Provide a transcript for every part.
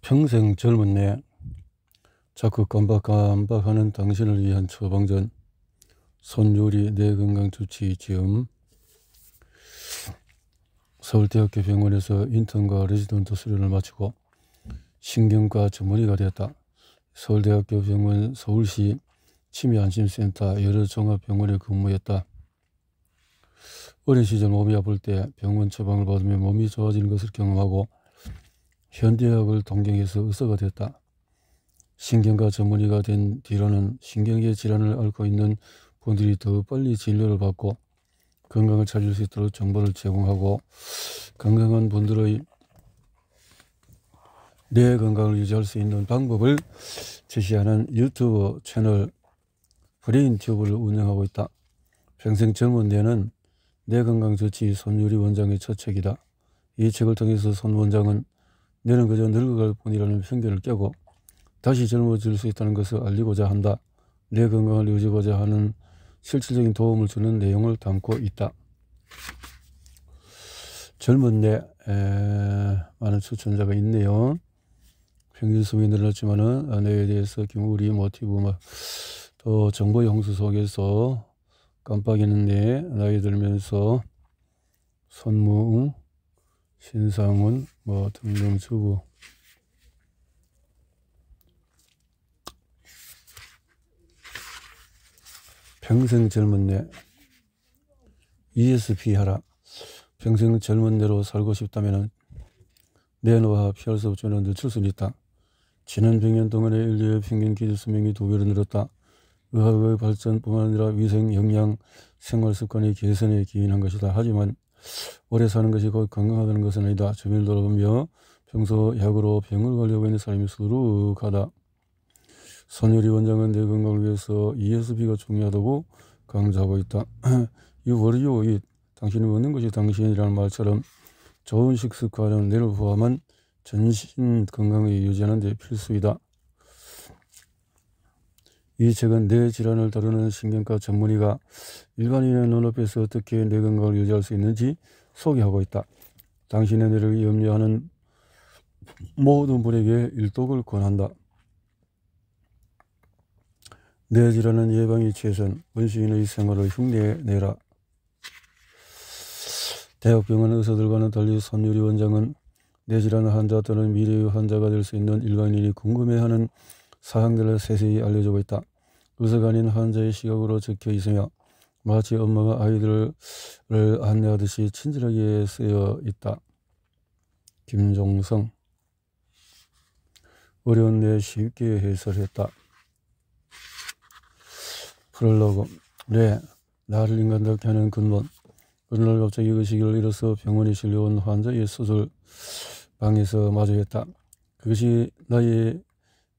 평생 젊은 내 자꾸 깜박깜박하는 당신을 위한 처방전 손요리 내 건강 조치 지음 서울대학교 병원에서 인턴과 레지던트 수련을 마치고 신경과 전문의가 되었다. 서울대학교 병원 서울시 치매안심센터 여러 종합병원에 근무했다. 어린 시절 몸이 아플 때 병원 처방을 받으며 몸이 좋아지는 것을 경험하고 현대의학을 동경해서 의사가 됐다. 신경과 전문의가 된 뒤로는 신경계 질환을 앓고 있는 분들이 더 빨리 진료를 받고 건강을 찾을 수 있도록 정보를 제공하고 건강한 분들의 뇌 건강을 유지할 수 있는 방법을 제시하는 유튜브 채널 브레인튜브를 운영하고 있다. 평생 젊은 뇌는 내 건강조치 손유리 원장의 첫 책이다. 이 책을 통해서 손 원장은 내는 그저 늙어갈 뿐이라는 편견을 깨고 다시 젊어질 수 있다는 것을 알리고자 한다. 내 건강을 유지하고자 하는 실질적인 도움을 주는 내용을 담고 있다. 젊은 내 에, 많은 추천자가 있네요. 평균수명이 늘어지만은아에 대해서 김우리 모티브 막또 뭐 정보의 수 속에서 깜빡이는데 나이 들면서 손무웅, 신상훈 뭐 등등 주고 평생 젊은 내 ESP 하라 평생 젊은 대로 살고 싶다면 내노와 피할 수 없지만 늦출 수 있다 지난 100년 동안의 인류의 평균 기준 수명이 두 배로 늘었다 의학의 발전뿐만 아니라 위생, 영양, 생활 습관의 개선에 기인한 것이다. 하지만 오래 사는 것이 곧 건강하다는 것은 아니다. 주변을 돌아보며 평소 약으로 병을 걸려고 있는 사람이 수룩하다. 선율이 원장은 내 건강을 위해서 ESP가 중요하다고 강조하고 있다. You were you 당신이 먹는 것이 당신이라는 말처럼 좋은 식습관은 뇌를 포함한 전신 건강을 유지하는 데 필수이다. 이 책은 뇌 질환을 다루는 신경과 전문의가 일반인의 눈앞에서 어떻게 뇌 건강을 유지할 수 있는지 소개하고 있다. 당신의 뇌를 염려하는 모든 분에게 일독을 권한다. 뇌 질환은 예방이 최선, 원시인의 생활을 흉내내라. 대학병원 의사들과는 달리 선유리 원장은 뇌질환 환자 또는 미래의 환자가 될 수 있는 일반인이 궁금해하는 사항들을 세세히 알려주고 있다. 의사가 아닌 환자의 시각으로 적혀 있으며 마치 엄마가 아이들을 안내하듯이 친절하게 쓰여 있다. 김종성 어려운 데 쉽게 해설했다. 프롤로그 네, 나를 인간답게 하는 근본 어느 날 갑자기 의식을 잃어서 병원에 실려온 환자의 수술 방에서 마주했다. 그것이 나의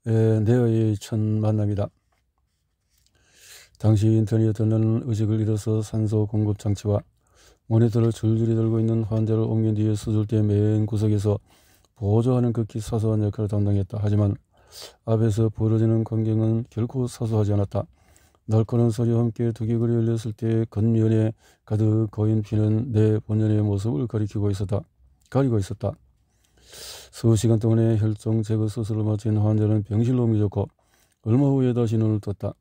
에, 예, 내의 첫 만남이다. 당시 인터넷에는 의식을 잃어서 산소 공급 장치와 모니터를 줄줄이 들고 있는 환자를 옮긴 뒤에 수술대 맨 구석에서 보조하는 극히 사소한 역할을 담당했다. 하지만 앞에서 벌어지는 광경은 결코 사소하지 않았다. 널거는 소리와 함께 두개골이 열렸을 때 겉면에 가득 거인 피는 내 본연의 모습을 가리키고 있었다. 가리고 있었다. 수시간 동안에혈종 제거 수술을 마친 환자는 병실로 미졌고 얼마 후에다 시 눈을 떴다.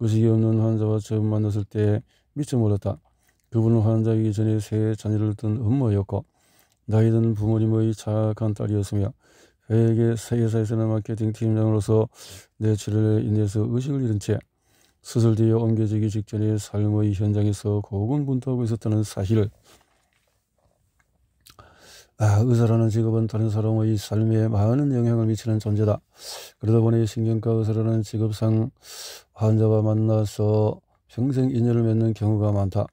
의식이 없는 환자와 처음 만났을 때 미처 몰랐다. 그분은 환자이기 전에 새 자녀를 둔 엄마였고 나이든 부모님의 착한 딸이었으며 회계 회사에서는 마케팅 팀장으로서 내 치료에 인해서 의식을 잃은 채 수술 뒤에 옮겨지기 직전에 삶의 현장에서 고군분투하고 있었다는 사실을 아, 의사라는 직업은 다른 사람의 삶에 많은 영향을 미치는 존재다. 그러다 보니 신경과 의사라는 직업상 환자와 만나서 평생 인연을 맺는 경우가 많다.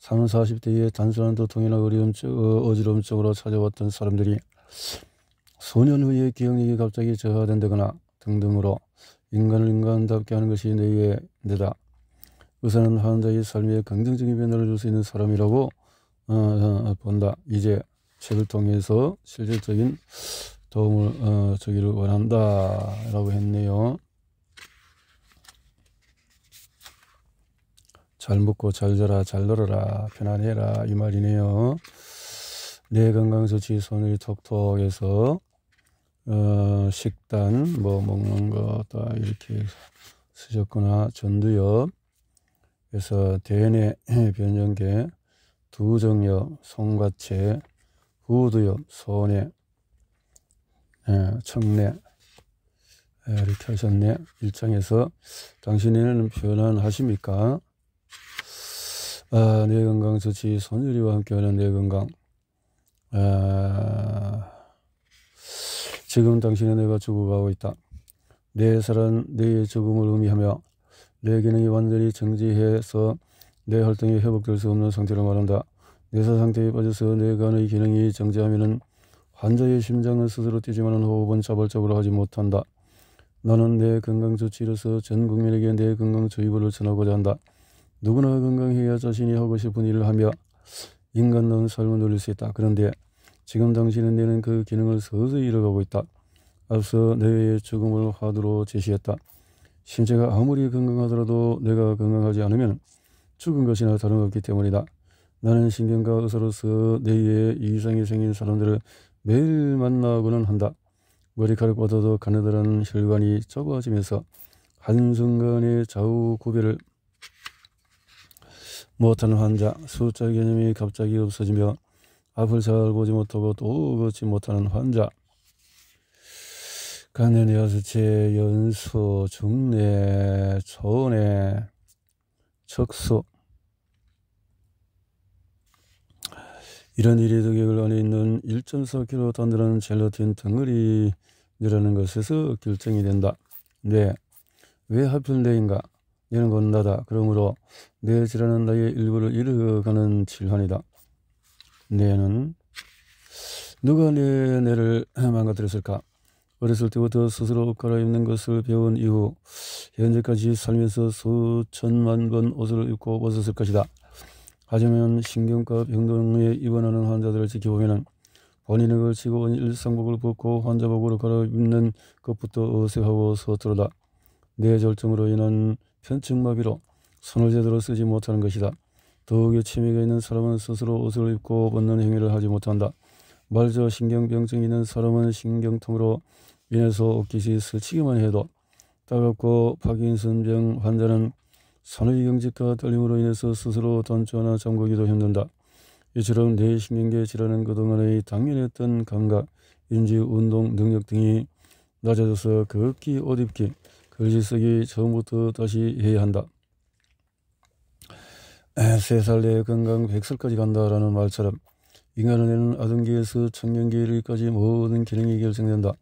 30, 40대에 단순한 두통이나 어, 어지러움쪽으로 찾아왔던 사람들이 소년 후에 기억력이 갑자기 저하된다거나 등등으로 인간을 인간답게 하는 것이 내의 내다. 의사는 환자의 삶에 긍정적인 변화를 줄 수 있는 사람이라고 어, 어, 본다. 이제 책을 통해서 실질적인 도움을 어, 주기를 원한다라고 했네요. 잘 먹고 잘 자라 잘 놀아라 편안해라 이 말이네요. 내 건강 수치 손이톡톡해서 어, 식단 뭐 먹는 거 다 이렇게 쓰셨구나 전두엽 그래서 대뇌 변형계 두정엽 송과체 후두요 손에, 예, 청내 이렇게 하셨네. 1장에서 당신은 편안하십니까? 아, 내 건강 저지 손유리와 함께하는 내 건강. 아, 지금 당신은 내가 죽어가고 있다. 내 살은 내 죽음을 의미하며 내 기능이 완전히 정지해서 내 활동이 회복될 수 없는 상태로 말한다. 뇌사 상태에 빠져서 뇌간의 기능이 정지하면은 환자의 심장은 스스로 뛰지만은 호흡은 자발적으로 하지 못한다. 나는 내 건강 조치로서 전 국민에게 내 건강 조이부를 전하고자 한다. 누구나 건강해야 자신이 하고 싶은 일을 하며 인간다운 삶을 누릴 수 있다. 그런데 지금 당신은 내는 그 기능을 서서히 잃어가고 있다. 앞서 뇌의 죽음을 화두로 제시했다. 신체가 아무리 건강하더라도 뇌가 건강하지 않으면 죽은 것이나 다름없기 때문이다. 나는 신경과 의사로서 내에 이상이 생긴 사람들을 매일 만나고는 한다. 머리카락보다도 가느다란 혈관이 좁아지면서 한순간의 좌우 구별을 못하는 환자, 숫자 개념이 갑자기 없어지며 앞을 잘 보지 못하고 또 걷지 못하는 환자, 간연의 여수체, 연소 중뇌, 초뇌, 척수, 이런 일이 독일 원해 있는 1.4kg단이라는 젤라틴 덩어리 이라는 것에서 결정이 된다. 네, 왜 하필 내인가 뇌는 건 나다. 그러므로 내 질환은 나의 일부를 잃어가는 질환이다. 뇌는 누가 내 뇌를 망가뜨렸을까? 어렸을 때부터 스스로 옷 갈아입는 것을 배운 이후 현재까지 살면서 수천만 번 옷을 입고 벗었을 것이다. 하지만 신경과 병동에 입원하는 환자들을 지켜보면 본인의 걸치고 일상복을 벗고 환자복으로 갈아입는 것부터 어색하고 서툴다내 절정으로 인한 편측마비로 손을 제대로 쓰지 못하는 것이다. 더욱이 치매가 있는 사람은 스스로 옷을 입고 벗는 행위를 하지 못한다. 말저 신경병증이 있는 사람은 신경통으로 인해서 옷깃이 스치기만 해도 따갑고 파킨슨병 환자는 선의 경직과 떨림으로 인해서 스스로 던져나 잠그기도 힘든다. 이처럼 뇌 신경계 질환은 그동안의 당연했던 감각, 인지, 운동, 능력 등이 낮아져서 극히 어둡게 글짓쓰기 처음부터 다시 해야 한다. 세살내 건강 백살까지 간다라는 말처럼 인간은에는 아동기에서 청년기까지 모든 기능이 결정된다.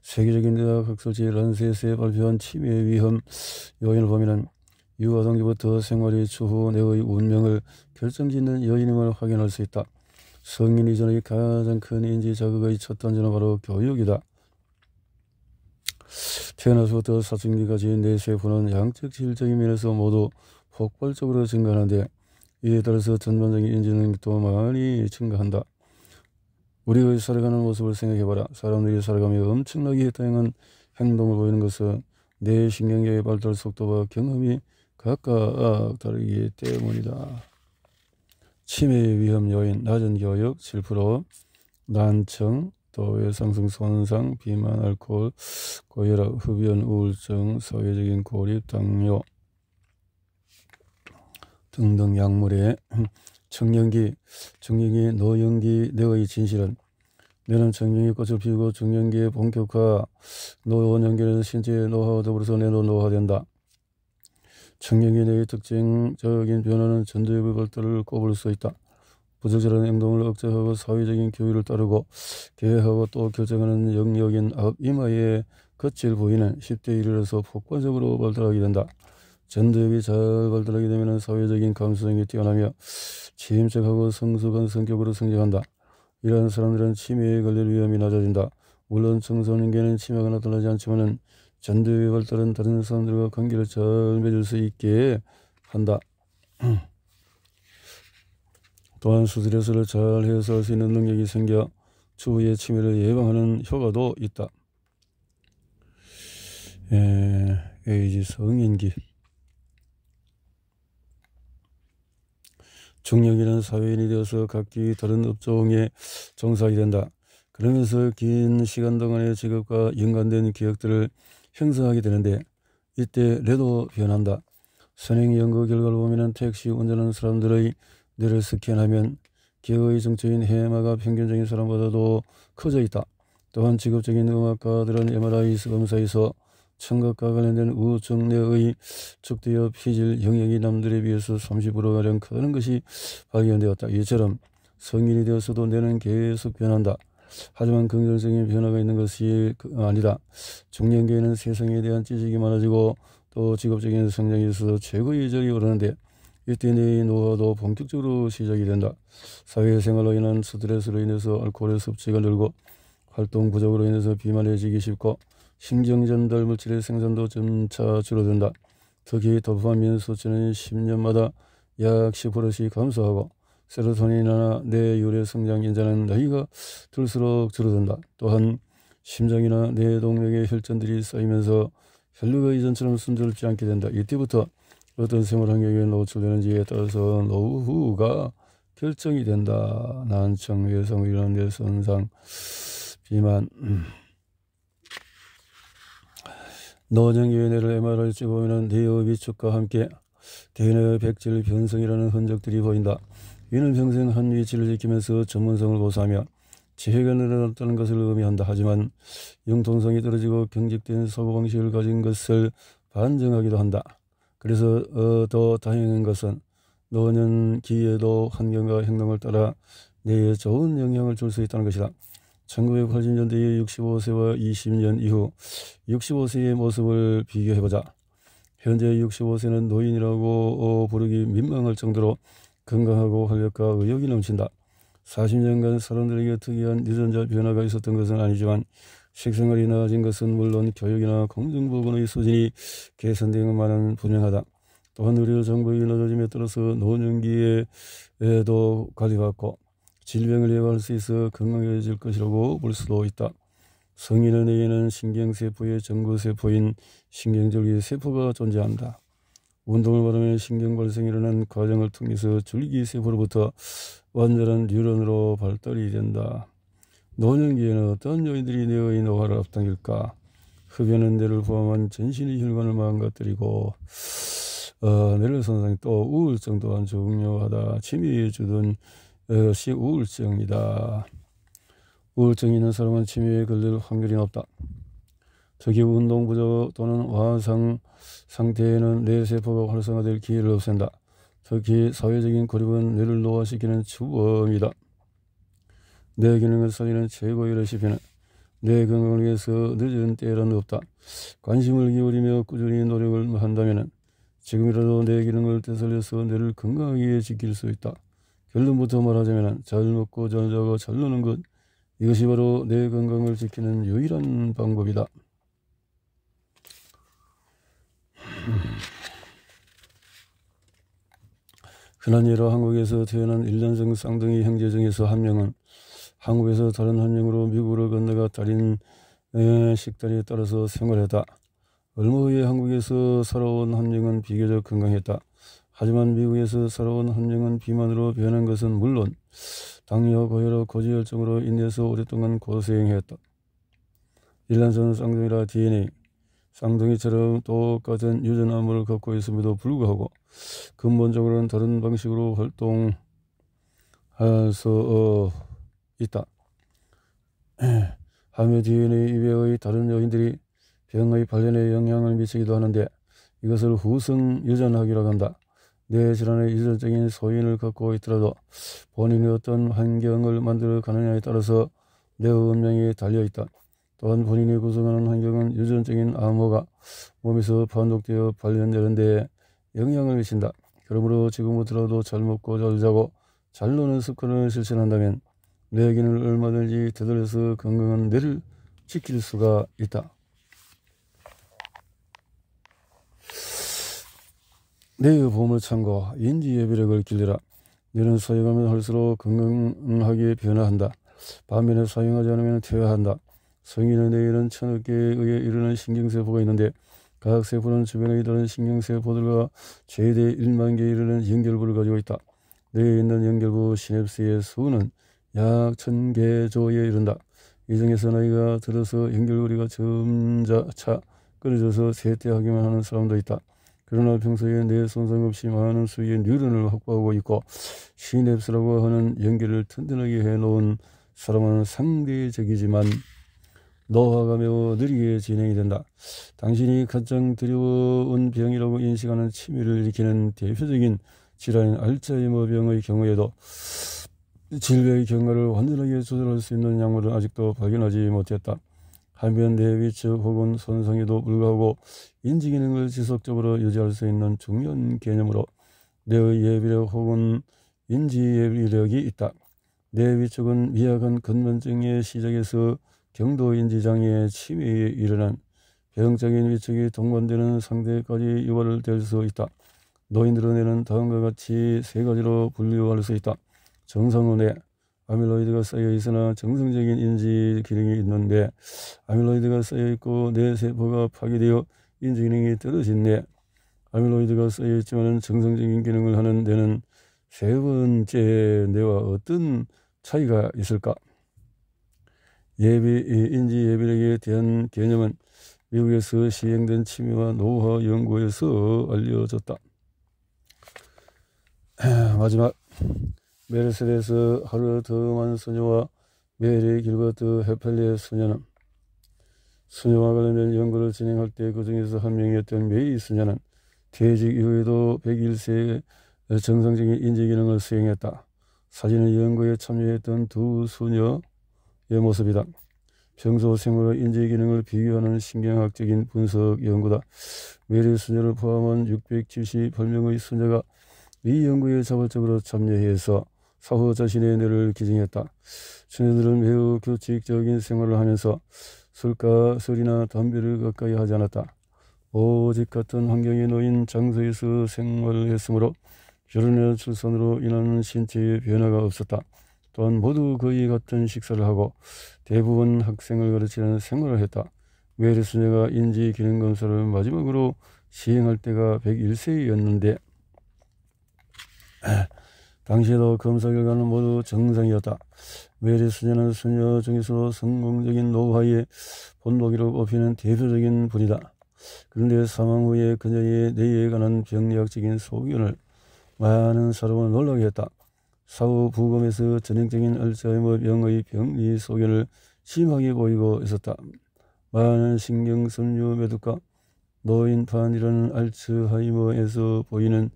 세계적인 대학 학술지 런세스에 발표한 치매 위험 요인을 보면 유아동기부터 생활이 추후 내의 운명을 결정짓는 여인임을 확인할 수 있다. 성인 이전의 가장 큰 인지 자극의 첫 단지는 바로 교육이다. 태어나서부터 사춘기까지 내세포는 양측 질적인 면에서 모두 폭발적으로 증가하는데 이에 따라서 전반적인 인지 능력도 많이 증가한다. 우리의 살아가는 모습을 생각해봐라. 사람들이 살아가며 엄청나게 다양한 행동을 보이는 것은 내 신경계의 발달 속도와 경험이 각각 다르기 때문이다. 치매 위험 요인 낮은 교육 7% 난청 또외 상성 손상 비만 알코올 고혈압 흡연 우울증 사회적인 고립 당뇨 등등 약물에 청년기 청년기 노년기 내의 진실은 내는 청년기 꽃을 피우고 중년기의 본격화 노년기는 신체의 노화와 더불어서 내노 노화된다. 청년기내의 특징적인 변화는 전두엽의 발달을 꼽을 수 있다. 부적절한 행동을 억제하고 사회적인 교의를 따르고 계획하고 또 결정하는 영역인 앞이마에 거칠 보이는 10대 르러서 폭발적으로 발달하게 된다. 전두엽이 잘 발달하게 되면 사회적인 감수성이 뛰어나며 침적하고 성숙한 성격으로 성장한다. 이러한 사람들은 치매에 걸릴 위험이 낮아진다. 물론 청소년기에는 치매가 나타나지 않지만은 전두엽을 따른 다른 사람들과 관계를 잘 맺을 수 있게 한다. 또한 수술에서를 잘 해소할 수 있는 능력이 생겨 추후의 치매를 예방하는 효과도 있다. 에, 예, 에이즈 성인기 중력이라 사회인이 되어서 각기 다른 업종의 정상이 된다. 그러면서 긴 시간 동안의 직업과 연관된 기억들을 형성하게 되는데 이때 레도 변한다. 선행 연구 결과를 보면 택시 운전하는 사람들의 뇌를 스캔하면 개의 정체인 해마가 평균적인 사람보다도 커져 있다. 또한 직업적인 음악가들은 MRI 검사에서 청각과 관련된 우측 뇌의 축대어 피질 영역이 남들에 비해서 30%가량 크다는 것이 발견되었다. 이처럼 성인이 되어서도 뇌는 계속 변한다. 하지만 긍정적인 변화가 있는 것이 그 아니다. 중년기에는 세상에 대한 지식이 많아지고 또 직업적인 성장에 있어서 최고의 이적이 오르는데 이때 내 노화도 본격적으로 시작이 된다. 사회생활로 인한 스트레스로 인해서 알코올의 섭취가 늘고 활동 부족으로 인해서 비만해지기 쉽고 신경전달 물질의 생산도 점차 줄어든다. 특히 도파민 수치는 10년마다 약 10%씩 감소하고 세로토닌이나 뇌 유래 성장 인자는 나이가 들수록 줄어든다. 또한 심장이나 뇌 동맥의 혈전들이 쌓이면서 혈류가 이전처럼 순조롭지 않게 된다. 이때부터 어떤 생활 환경에 노출되는지에 따라서 노후가 결정이 된다. 난청, 외성, 이런 뇌 손상, 비만. 음. 노정위원회를 MR을 찍어보면 뇌의 위축과 함께 대뇌의 백질 변성이라는 흔적들이 보인다. 이는 평생 한 위치를 지키면서 전문성을 고수하며 지혜가 늘어났다는 것을 의미한다. 하지만 융통성이 떨어지고 경직된 사고 방식을 가진 것을 반증하기도 한다. 그래서 어, 더 다행인 것은 노년 기에도 환경과 행동을 따라 뇌에 좋은 영향을 줄 수 있다는 것이다. 1980년대의 65세와 20년 이후 65세의 모습을 비교해보자. 현재 65세는 노인이라고 어, 부르기 민망할 정도로 건강하고 활력과 의욕이 넘친다. 40년간 사람들에게 특이한 유전자 변화가 있었던 것은 아니지만 식생활이 나아진 것은 물론 교육이나 공정보건의 수준이 개선된 것만은 분명하다. 또한 의료 정보의 낮아짐에 따라서 노년기에도 관리받고 질병을 예방할 수 있어 건강해질 것이라고 볼 수도 있다. 성인의 뇌에는 신경세포의 전구세포인 신경절기 세포가 존재한다. 운동을 받으면 신경발생이 일어난 과정을 통해서 줄기세포로부터 완전한 뉴런으로 발달이 된다. 노년기에는 어떤 요인들이 내 뇌의 노화를 앞당길까? 흡연은 뇌를 포함한 전신의 혈관을 망가뜨리고 어, 뇌를 손상이 또 우울증 또한 중요하다. 치매에 주던 역시 우울증이다. 우울증이 있는 사람은 치매에 걸릴 확률이 높다. 적기운동 부족 또는 화상 상태에는 뇌세포가 활성화될 기회를 없앤다. 특히 사회적인 고립은 뇌를 노화시키는 주범이다. 뇌 기능을 살리는 최고의 레시피는 뇌 건강을 위해서 늦은 때란 없다. 관심을 기울이며 꾸준히 노력을 한다면 지금이라도 뇌 기능을 되살려서 뇌를 건강하게 지킬 수 있다. 결론부터 말하자면 잘 먹고 잘 자고 잘 노는 것 이것이 바로 뇌 건강을 지키는 유일한 방법이다. 흔한 예로 한국에서 태어난 일년생 쌍둥이 형제 중에서 한 명은 한국에서 다른 한 명으로 미국으로 건너가 달인 식단에 따라서 생활했다. 얼마 후에 한국에서 살아온 한 명은 비교적 건강했다. 하지만 미국에서 살아온 한 명은 비만으로 변한 것은 물론 당뇨, 고혈압, 고지혈증으로 인해서 오랫동안 고생했다. 일란성 쌍둥이라 DNA 쌍둥이처럼 똑같은 유전암을 갖고 있음에도 불구하고 근본적으로는 다른 방식으로 활동할 수 어, 있다. 하며 DNA 이외의 다른 요인들이 병의 발현에 영향을 미치기도 하는데 이것을 후승 유전학이라고 한다. 내 질환의 유전적인 소인을 갖고 있더라도 본인이 어떤 환경을 만들어 가느냐에 따라서 내 운명이 달려 있다. 또한 본인이 구성하는 환경은 유전적인 암호가 몸에서 반독되어 발현되는 데 영향을 미친다. 그러므로 지금부터라도 잘 먹고 잘 자고 잘 노는 습관을 실천한다면 내 의견을 얼마든지 되돌려서 건강한 뇌를 지킬 수가 있다. 뇌의 보험을 참고 인지의 비력을 길러라 뇌는 사용하면 할수록 건강하게 변화한다. 반면에 사용하지 않으면 퇴화한다. 성인의 뇌에는 천억 개에 의해 이루는 신경세포가 있는데 각 세포는 주변에 이르는 신경세포들과 최대 1만 개에 이르는 연결부를 가지고 있다. 뇌에 있는 연결부 시냅스의 수는 약 1000개 조에 이른다. 이 중에서 나이가 들어서 연결고리가 점차 끊어져서 세퇴하기만 하는 사람도 있다. 그러나 평소에 뇌 손상 없이 많은 수의 뉴런을 확보하고 있고 시냅스라고 하는 연결을 튼튼하게 해놓은 사람은 상대적이지만 노화가 매우 느리게 진행이 된다. 당신이 가장 두려운 병이라고 인식하는 치매를 일으키는 대표적인 질환인 알츠하이머병의 경우에도 질병의 경과를 완전하게 조절할 수 있는 약물은 아직도 발견하지 못했다. 한면 내위측 혹은 손상에도 불구하고 인지 기능을 지속적으로 유지할 수 있는 중요한 개념으로 뇌의 예비력 혹은 인지 예비력이 있다. 뇌 위축은 미약한 근면증의 시작에서 경도인지장애의 침해에 이르는 병적인 위축이 동반되는 상태까지 유발될 수 있다. 노인들은 내는 다음과 같이 세 가지로 분류할 수 있다. 정상은에 아밀로이드가 쌓여 있으나 정상적인 인지 기능이 있는데 아밀로이드가 쌓여 있고 뇌 세포가 파괴되어 인지 기능이 떨어진 데 아밀로이드가 쌓여 있지만 정상적인 기능을 하는 데는 세 번째 뇌와 어떤 차이가 있을까? 예비, 인지 예비력에 대한 개념은 미국에서 시행된 취미와 노하 연구에서 알려졌다. 마지막 메르세데스 하르트만 소녀와 메리 길버트 헤펠리의 소녀는 소녀와 관련된 연구를 진행할 때 그 중에서 한 명이었던 메이 소녀는 퇴직 이후에도 1 0 1세 정상적인 인지 기능을 수행했다. 사진의 연구에 참여했던 두 소녀 의 모습이다. 평소 생물의 인지 기능을 비교하는 신경학적인 분석 연구다. 메리 수녀를 포함한 678명의 수녀가 미 연구에 자발적으로 참여해서 사후 자신의 뇌를 기증했다. 수녀들은 매우 규칙적인 생활을 하면서 술과 술이나 담배를 가까이 하지 않았다. 오직 같은 환경에 놓인 장소에서 생활했으므로 을 결혼의 출산으로 인한 신체의 변화가 없었다. 또한 모두 거의 같은 식사를 하고 대부분 학생을 가르치는 생활을 했다. 메리 수녀가 인지 기능 검사를 마지막으로 시행할 때가 101세였는데 당시에도 검사 결과는 모두 정상이었다. 메리 수녀는 수녀 중에서도 성공적인 노화의 본보기로 뽑히는 대표적인 분이다. 그런데 사망 후에 그녀의 뇌에 관한 병리학적인 소견을 많은 사람을 놀라게 했다. 사후 부검에서 전형적인 알츠하이머 병의 병리 소견을 심하게 보이고 있었다. 많은 신경섬유 매독과 노인판이라는 알츠하이머에서 보이는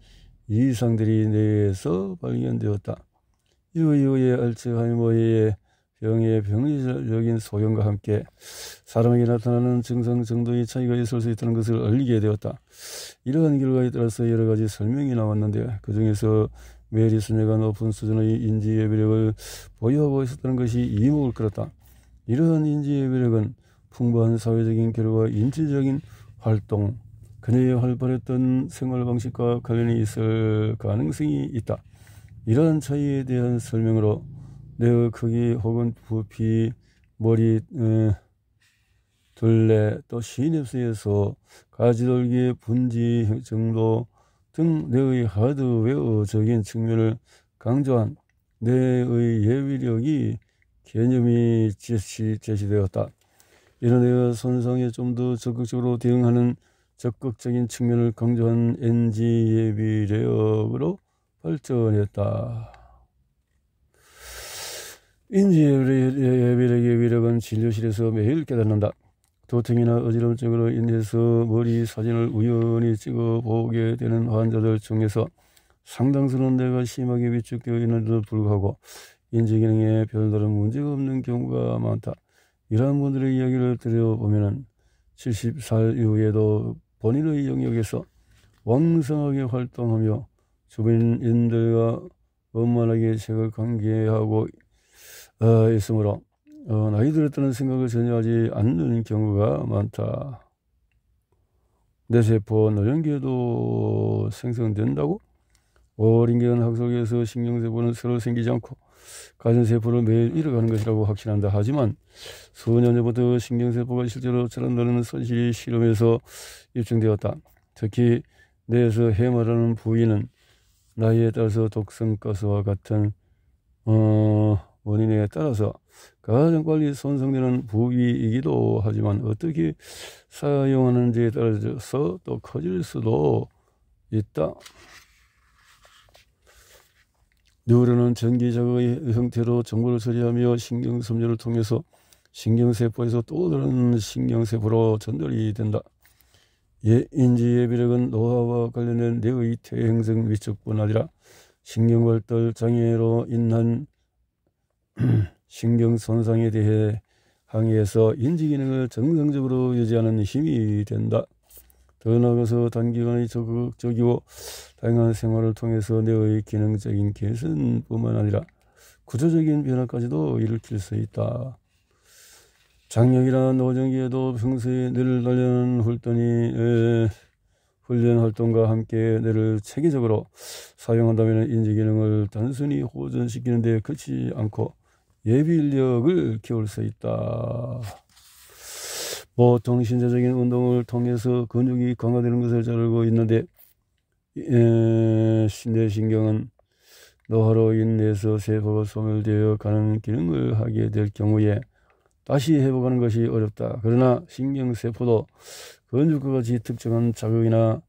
이상들이 내에서 발견되었다. 이후 이후에 알츠하이머의 병의 병리적인 소견과 함께 사람에게 나타나는 증상 정도의 차이가 있을 수 있다는 것을 알리게 되었다. 이러한 결과에 따라서 여러 가지 설명이 나왔는데 그 중에서 메리 수녀가 높은 수준의 인지예비력을 보유하고 있었다는 것이 이목을 끌었다. 이러한 인지의 매력은 풍부한 사회적인 결과 인지적인 활동, 그녀의 활발했던 생활 방식과 관련이 있을 가능성이 있다. 이러한 차이에 대한 설명으로 뇌의 크기 혹은 부피, 머리, 에, 어, 둘레 또 시냅스에서 가지돌기의 분지 정도 등 내의 하드웨어적인 측면을 강조한 뇌의 예비력이 개념이 제시, 제시되었다. 이런 뇌의 손상에 좀 더 적극적으로 대응하는 적극적인 측면을 강조한 NG 예비 레역으로 발전했다. 인지 예비력의 위력은 진료실에서 매일 깨닫는다. 도통이나 어지럼증으로 인해서 머리 사진을 우연히 찍어보게 되는 환자들 중에서 상당수는 내가 심하게 위축되어 있는데도 불구하고 인지기능에 별다른 문제가 없는 경우가 많다. 이러한 분들의 이야기를 들여보면 70살 이후에도 본인의 영역에서 왕성하게 활동하며 주변인들과 원만하게 책을 관계하고 어, 있으므로 어, 나이 들었다는 생각을 전혀 하지 않는 경우가 많다. 뇌세포 노령기에도 생성된다고? 어린 기간 학속에서 신경세포는 새로 생기지 않고 가전세포를 매일 잃어가는 것이라고 확신한다. 하지만 수년 전부터 신경세포가 실제로 자란다는 사실이 실험에서 입증되었다. 특히 뇌에서 해마라는 부위는 나이에 따라서 독성 가스와 같은 어, 원인에 따라서 가장 빨리 손상되는 부위이기도 하지만 어떻게 사용하는지에 따라서 또 커질 수도 있다. 뉴런은 전기자의 형태로 정보를 처리하며 신경섬유를 통해서 신경세포에서 또 다른 신경세포로 전달이 된다. 예, 인지의 비력은 노화와 관련된 뇌의 퇴행성 위축뿐 아니라 신경발달 장애로 인한 신경 손상에 대해 항의해서 인지 기능을 정상적으로 유지하는 힘이 된다. 더 나아가서 단기간의 적극적이고 다양한 생활을 통해서 뇌의 기능적인 개선뿐만 아니라 구조적인 변화까지도 일으킬 수 있다. 장력이나 노정기에도 평소에 뇌를 단련하는 훈련이 훈련 활동과 함께 뇌를 체계적으로 사용한다면 인지 기능을 단순히 호전시키는 데 그치지 않고 예비 인력을 키울 수 있다. 보통 뭐 신체적인 운동을 통해서 근육이 강화되는 것을 잘 알고 있는데 예, 신뇌신경은 노화로 인해서 세포가 소멸되어 가는 기능을 하게 될 경우에 다시 회복하는 것이 어렵다. 그러나 신경세포도 근육과 같이 특정한 자극이나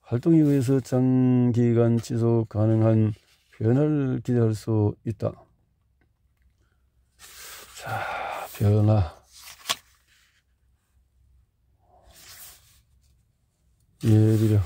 활동에 의해서 장기간 지속 가능한 변화를 기대할 수 있다. 자, 변화. 예비력.